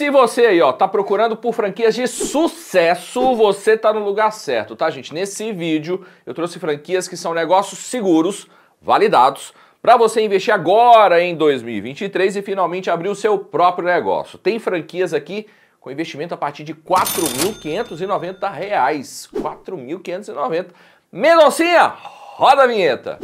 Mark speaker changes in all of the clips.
Speaker 1: Se você aí, ó, tá procurando por franquias de sucesso, você tá no lugar certo, tá, gente? Nesse vídeo eu trouxe franquias que são negócios seguros, validados, para você investir agora em 2023 e finalmente abrir o seu próprio negócio. Tem franquias aqui com investimento a partir de R$ 4.590. R$ 4.590. Mendoncinha, roda a vinheta!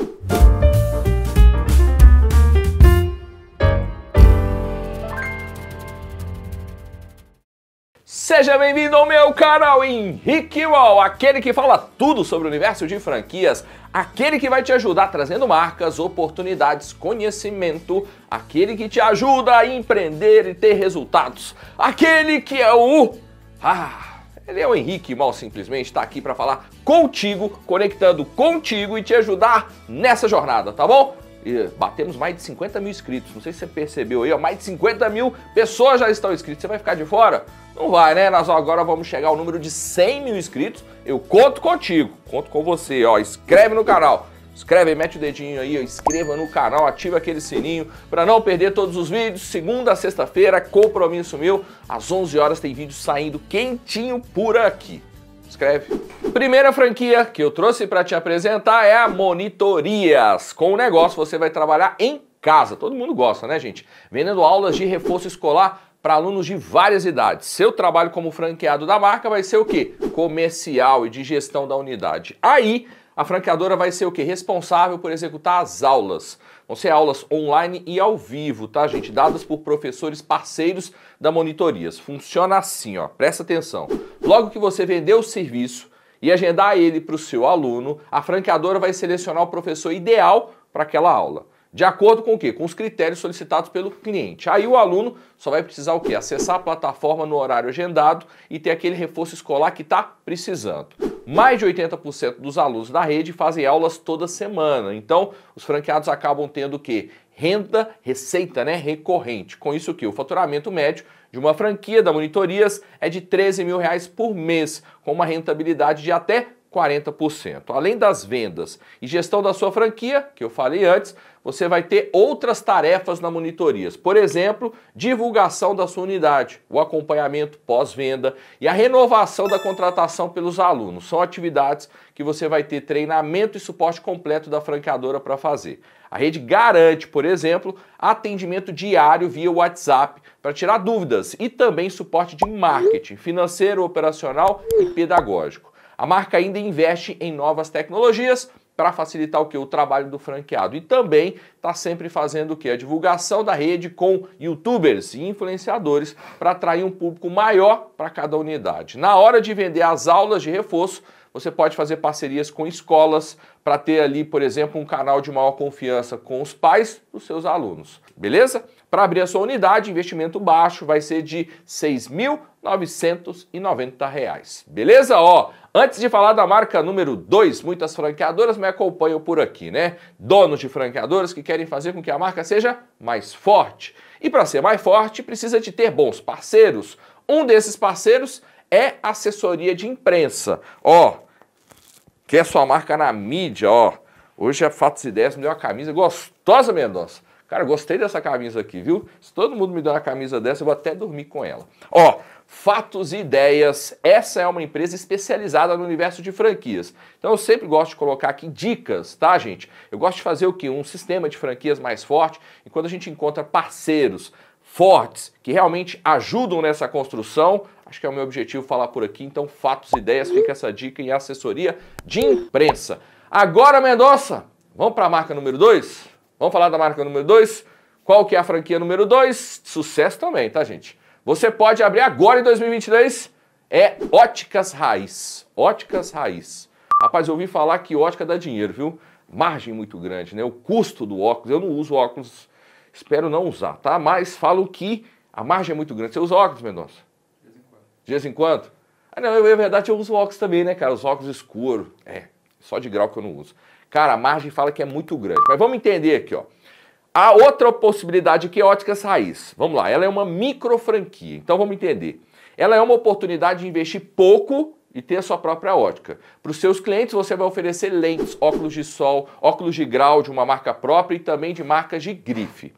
Speaker 1: Seja bem-vindo ao meu canal Henrique Wall, aquele que fala tudo sobre o universo de franquias, aquele que vai te ajudar trazendo marcas, oportunidades, conhecimento, aquele que te ajuda a empreender e ter resultados, aquele que é o. Ah, ele é o Henrique Mal simplesmente está aqui para falar contigo, conectando contigo e te ajudar nessa jornada, tá bom? E batemos mais de 50 mil inscritos, não sei se você percebeu aí, ó, mais de 50 mil pessoas já estão inscritas. Você vai ficar de fora? Não vai, né? Nós agora vamos chegar ao número de 100 mil inscritos. Eu conto contigo, conto com você, ó. Inscreve no canal. Escreve, mete o dedinho aí, inscreva no canal, ativa aquele sininho para não perder todos os vídeos. Segunda a sexta-feira, compromisso meu, às 11 horas tem vídeo saindo quentinho por aqui. Escreve. Primeira franquia que eu trouxe para te apresentar é a Monitorias. Com o negócio você vai trabalhar em casa. Todo mundo gosta, né, gente? Vendendo aulas de reforço escolar para alunos de várias idades. Seu trabalho como franqueado da marca vai ser o quê? Comercial e de gestão da unidade. Aí, a franqueadora vai ser o quê? Responsável por executar as aulas. Vão ser aulas online e ao vivo, tá, gente? Dadas por professores parceiros da monitorias. Funciona assim, ó. Presta atenção. Logo que você vendeu o serviço e agendar ele para o seu aluno, a franqueadora vai selecionar o professor ideal para aquela aula de acordo com o quê? Com os critérios solicitados pelo cliente. Aí o aluno só vai precisar o quê? Acessar a plataforma no horário agendado e ter aquele reforço escolar que está precisando. Mais de 80% dos alunos da rede fazem aulas toda semana. Então, os franqueados acabam tendo o quê? Renda, receita, né? Recorrente. Com isso que o faturamento médio de uma franquia da Monitorias é de 13 mil reais por mês, com uma rentabilidade de até 40%. Além das vendas e gestão da sua franquia, que eu falei antes, você vai ter outras tarefas na monitoria. Por exemplo, divulgação da sua unidade, o acompanhamento pós-venda e a renovação da contratação pelos alunos. São atividades que você vai ter treinamento e suporte completo da franqueadora para fazer. A rede garante, por exemplo, atendimento diário via WhatsApp para tirar dúvidas e também suporte de marketing financeiro, operacional e pedagógico. A marca ainda investe em novas tecnologias para facilitar o que o trabalho do franqueado e também está sempre fazendo o que a divulgação da rede com youtubers e influenciadores para atrair um público maior para cada unidade. Na hora de vender as aulas de reforço, você pode fazer parcerias com escolas para ter ali, por exemplo, um canal de maior confiança com os pais dos seus alunos. Beleza? Para abrir a sua unidade, investimento baixo vai ser de R$ 6.990, beleza? Ó, antes de falar da marca número 2, muitas franqueadoras me acompanham por aqui, né? Donos de franqueadoras que querem fazer com que a marca seja mais forte. E para ser mais forte, precisa de ter bons parceiros. Um desses parceiros é assessoria de imprensa. Ó, quer sua marca na mídia, ó. Hoje a Fatos e Ideias me deu uma camisa gostosa, Mendonça. Cara, gostei dessa camisa aqui, viu? Se todo mundo me der uma camisa dessa, eu vou até dormir com ela. Ó, Fatos e Ideias, essa é uma empresa especializada no universo de franquias. Então eu sempre gosto de colocar aqui dicas, tá, gente? Eu gosto de fazer o que? Um sistema de franquias mais forte e quando a gente encontra parceiros fortes que realmente ajudam nessa construção, acho que é o meu objetivo falar por aqui. Então, Fatos e Ideias, fica essa dica em assessoria de imprensa. Agora, Mendonça, vamos para a marca número 2? Vamos falar da marca número 2? Qual que é a franquia número 2? Sucesso também, tá, gente? Você pode abrir agora em 2022? é Óticas Raiz. Óticas Raiz. Rapaz, eu ouvi falar que ótica dá dinheiro, viu? Margem muito grande, né? O custo do óculos, eu não uso óculos, espero não usar, tá? Mas falo que a margem é muito grande. Você usa óculos, Mendonça? De vez em quando. De vez em quando? Ah, não, eu, é verdade, eu uso óculos também, né, cara? Os óculos escuros. É, só de grau que eu não uso. Cara, a margem fala que é muito grande. Mas vamos entender aqui, ó. A outra possibilidade que é óticas raiz. Vamos lá, ela é uma micro franquia. Então vamos entender. Ela é uma oportunidade de investir pouco e ter a sua própria ótica. Para os seus clientes, você vai oferecer lentes, óculos de sol, óculos de grau de uma marca própria e também de marcas de grife.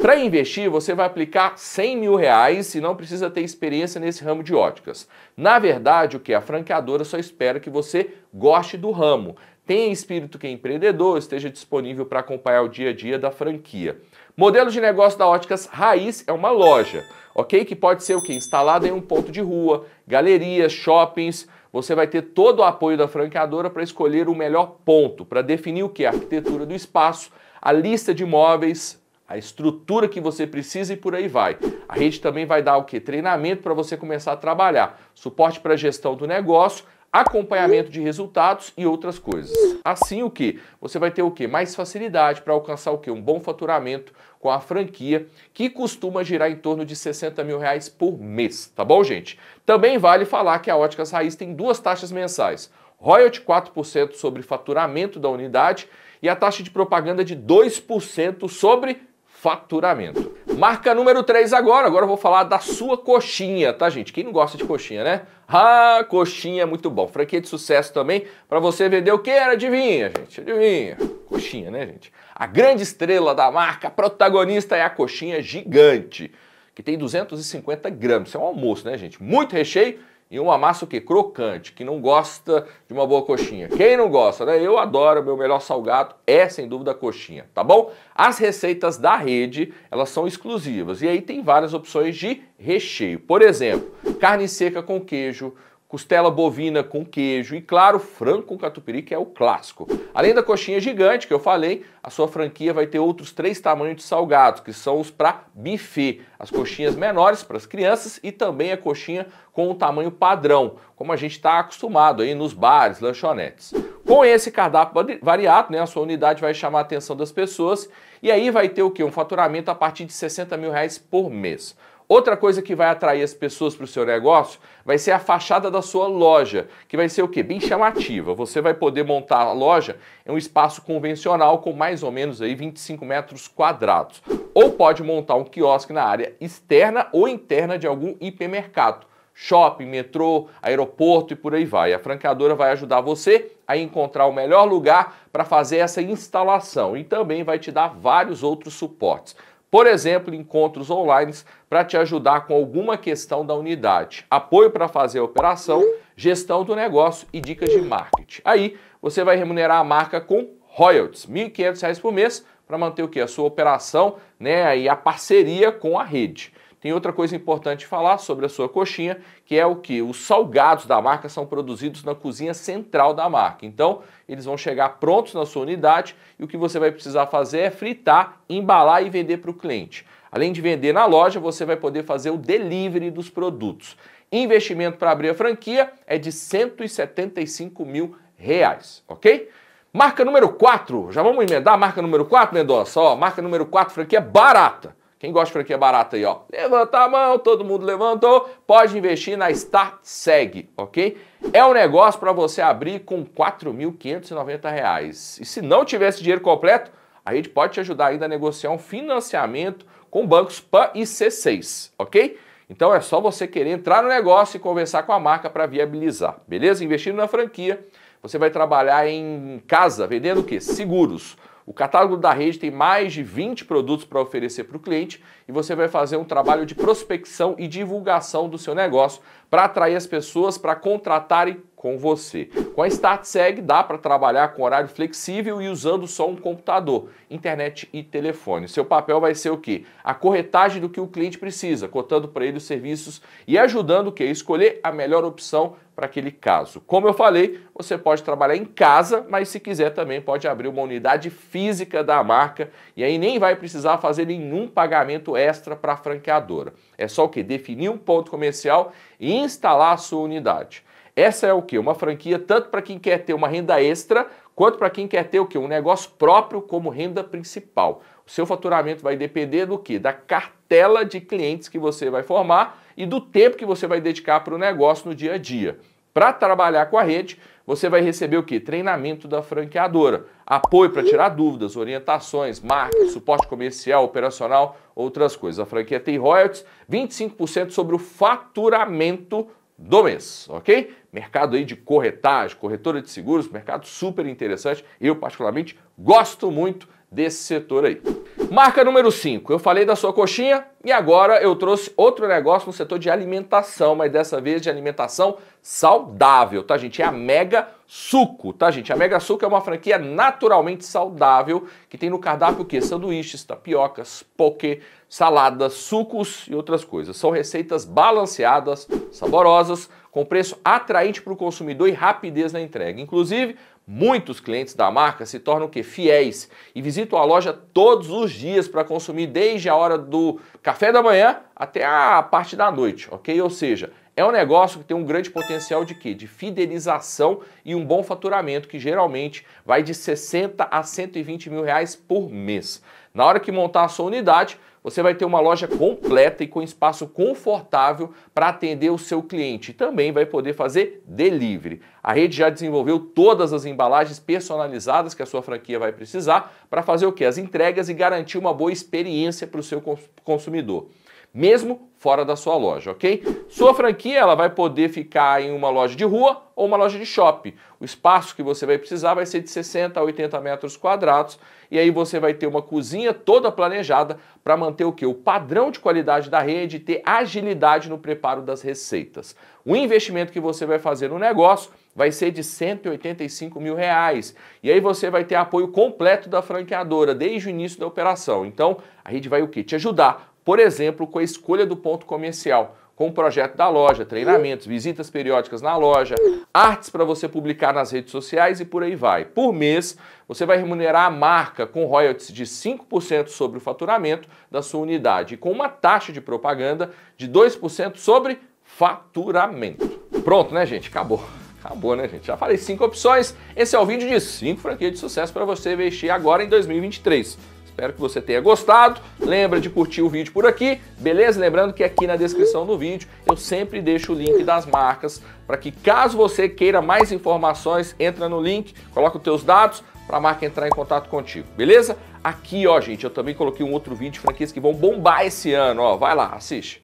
Speaker 1: Para investir, você vai aplicar 100 mil reais e não precisa ter experiência nesse ramo de óticas. Na verdade, o que? A franqueadora só espera que você goste do ramo tenha espírito que é empreendedor, esteja disponível para acompanhar o dia a dia da franquia. Modelo de negócio da Óticas Raiz é uma loja, ok? Que pode ser o que? Instalada em um ponto de rua, galerias, shoppings. Você vai ter todo o apoio da franqueadora para escolher o melhor ponto, para definir o que? A arquitetura do espaço, a lista de imóveis, a estrutura que você precisa e por aí vai. A rede também vai dar o que? Treinamento para você começar a trabalhar, suporte para a gestão do negócio, acompanhamento de resultados e outras coisas. Assim o que? Você vai ter o que? Mais facilidade para alcançar o que? Um bom faturamento com a franquia, que costuma girar em torno de 60 mil reais por mês, tá bom, gente? Também vale falar que a Óticas Raiz tem duas taxas mensais. Royalty 4% sobre faturamento da unidade e a taxa de propaganda de 2% sobre faturamento. Marca número 3 agora, agora eu vou falar da sua coxinha, tá gente? Quem não gosta de coxinha, né? Ah, coxinha é muito bom. Franquia de sucesso também, para você vender o que? Adivinha, gente, adivinha. Coxinha, né, gente? A grande estrela da marca, protagonista é a coxinha gigante, que tem 250 gramas. Isso é um almoço, né, gente? Muito recheio e uma massa o quê? Crocante, que não gosta de uma boa coxinha. Quem não gosta, né? Eu adoro, meu melhor salgado é sem dúvida a coxinha, tá bom? As receitas da rede, elas são exclusivas. E aí tem várias opções de recheio. Por exemplo, carne seca com queijo, costela bovina com queijo e, claro, frango com catupiry, que é o clássico. Além da coxinha gigante que eu falei, a sua franquia vai ter outros três tamanhos de salgados, que são os para buffet, as coxinhas menores para as crianças e também a coxinha com o tamanho padrão, como a gente está acostumado aí nos bares, lanchonetes. Com esse cardápio variado, né, a sua unidade vai chamar a atenção das pessoas e aí vai ter o que? Um faturamento a partir de 60 mil reais por mês. Outra coisa que vai atrair as pessoas para o seu negócio vai ser a fachada da sua loja, que vai ser o quê? Bem chamativa. Você vai poder montar a loja em um espaço convencional com mais ou menos aí 25 metros quadrados. Ou pode montar um quiosque na área externa ou interna de algum hipermercado shopping, metrô, aeroporto e por aí vai. A franqueadora vai ajudar você a encontrar o melhor lugar para fazer essa instalação e também vai te dar vários outros suportes por exemplo, encontros online para te ajudar com alguma questão da unidade, apoio para fazer a operação, gestão do negócio e dicas de marketing. Aí você vai remunerar a marca com royalties, R$ 1.500 por mês, para manter o que? A sua operação né, e a parceria com a rede. Tem outra coisa importante falar sobre a sua coxinha, que é o que os salgados da marca são produzidos na cozinha central da marca. Então, eles vão chegar prontos na sua unidade e o que você vai precisar fazer é fritar, embalar e vender para o cliente. Além de vender na loja, você vai poder fazer o delivery dos produtos. Investimento para abrir a franquia é de 175 mil reais, ok? Marca número 4, já vamos emendar a marca número 4, Mendonça? Ó, marca número 4, franquia barata. Quem gosta de franquia barata aí, ó, levanta a mão, todo mundo levantou, pode investir na StartSeg, ok? É um negócio para você abrir com R$ 4.590. E se não tiver esse dinheiro completo, a gente pode te ajudar ainda a negociar um financiamento com bancos PAN e C6, ok? Então é só você querer entrar no negócio e conversar com a marca para viabilizar, beleza? Investindo na franquia, você vai trabalhar em casa vendendo o quê? Seguros. O catálogo da rede tem mais de 20 produtos para oferecer para o cliente e você vai fazer um trabalho de prospecção e divulgação do seu negócio para atrair as pessoas para contratarem com você. Com a StartSeg dá para trabalhar com horário flexível e usando só um computador, internet e telefone. Seu papel vai ser o quê? A corretagem do que o cliente precisa, cotando para ele os serviços e ajudando que Escolher a melhor opção para aquele caso. Como eu falei, você pode trabalhar em casa, mas se quiser também pode abrir uma unidade física da marca e aí nem vai precisar fazer nenhum pagamento extra para a franqueadora. É só o que? Definir um ponto comercial e instalar a sua unidade. Essa é o que? Uma franquia tanto para quem quer ter uma renda extra, quanto para quem quer ter o que? Um negócio próprio como renda principal. O seu faturamento vai depender do que? Da cartela de clientes que você vai formar e do tempo que você vai dedicar para o negócio no dia a dia. Para trabalhar com a rede, você vai receber o que? Treinamento da franqueadora, apoio para tirar dúvidas, orientações, marketing, suporte comercial, operacional, outras coisas. A franquia tem royalties, 25% sobre o faturamento do mês, ok? Mercado aí de corretagem, corretora de seguros, mercado super interessante. Eu particularmente gosto muito desse setor aí. Marca número 5. Eu falei da sua coxinha e agora eu trouxe outro negócio no setor de alimentação, mas dessa vez de alimentação saudável, tá, gente? É a Mega Suco, tá, gente? A Mega Suco é uma franquia naturalmente saudável que tem no cardápio o quê? Sanduíches, tapiocas, poke, saladas, sucos e outras coisas. São receitas balanceadas, saborosas com preço atraente para o consumidor e rapidez na entrega. Inclusive, muitos clientes da marca se tornam que fiéis e visitam a loja todos os dias para consumir desde a hora do café da manhã até a parte da noite, ok? Ou seja, é um negócio que tem um grande potencial de quê? De fidelização e um bom faturamento, que geralmente vai de 60 a 120 mil reais por mês. Na hora que montar a sua unidade, você vai ter uma loja completa e com espaço confortável para atender o seu cliente. Também vai poder fazer delivery. A rede já desenvolveu todas as embalagens personalizadas que a sua franquia vai precisar para fazer o que? As entregas e garantir uma boa experiência para o seu consumidor mesmo fora da sua loja, ok? Sua franquia ela vai poder ficar em uma loja de rua ou uma loja de shopping. O espaço que você vai precisar vai ser de 60 a 80 metros quadrados e aí você vai ter uma cozinha toda planejada para manter o que? O padrão de qualidade da rede e ter agilidade no preparo das receitas. O investimento que você vai fazer no negócio vai ser de 185 mil reais. E aí você vai ter apoio completo da franqueadora desde o início da operação. Então a rede vai o que? Te ajudar por exemplo, com a escolha do ponto comercial, com o projeto da loja, treinamentos, visitas periódicas na loja, artes para você publicar nas redes sociais e por aí vai. Por mês, você vai remunerar a marca com royalties de 5% sobre o faturamento da sua unidade e com uma taxa de propaganda de 2% sobre faturamento. Pronto, né, gente? Acabou. Acabou, né, gente? Já falei cinco opções. Esse é o vídeo de cinco franquias de sucesso para você investir agora em 2023. Espero que você tenha gostado. Lembra de curtir o vídeo por aqui, beleza? Lembrando que aqui na descrição do vídeo eu sempre deixo o link das marcas para que caso você queira mais informações, entra no link, coloca os teus dados para a marca entrar em contato contigo, beleza? Aqui, ó, gente, eu também coloquei um outro vídeo de franquias que vão bombar esse ano, ó. Vai lá, assiste.